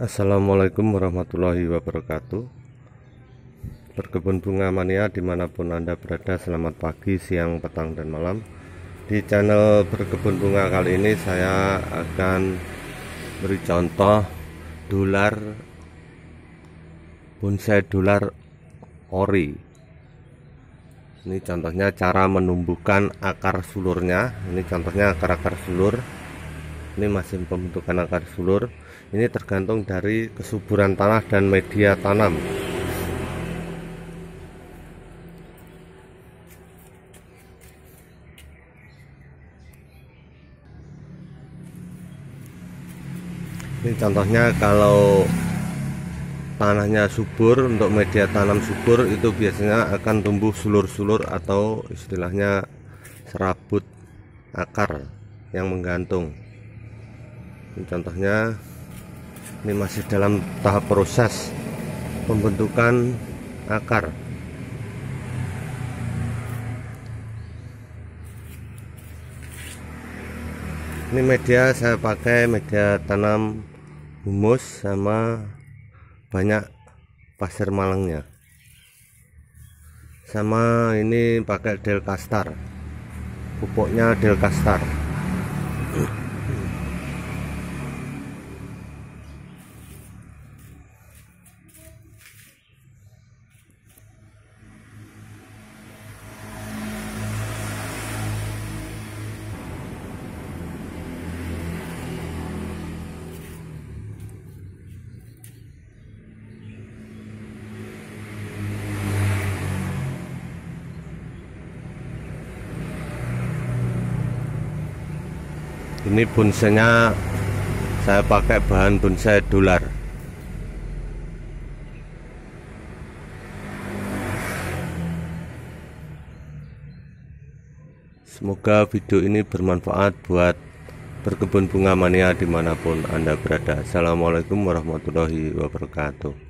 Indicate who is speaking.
Speaker 1: Assalamualaikum warahmatullahi wabarakatuh Berkebun bunga mania dimanapun anda berada Selamat pagi, siang, petang, dan malam Di channel berkebun bunga kali ini Saya akan beri contoh Dolar Bonsai dolar ori Ini contohnya cara menumbuhkan akar sulurnya Ini contohnya akar-akar sulur ini masih pembentukan akar sulur ini tergantung dari kesuburan tanah dan media tanam ini contohnya kalau tanahnya subur untuk media tanam subur itu biasanya akan tumbuh sulur-sulur atau istilahnya serabut akar yang menggantung ini contohnya ini masih dalam tahap proses pembentukan akar ini media saya pakai media tanam humus sama banyak pasir malangnya sama ini pakai delkastar pupuknya delkastar. ini bonsainya saya pakai bahan bonsai dolar semoga video ini bermanfaat buat berkebun bunga mania dimanapun anda berada assalamualaikum warahmatullahi wabarakatuh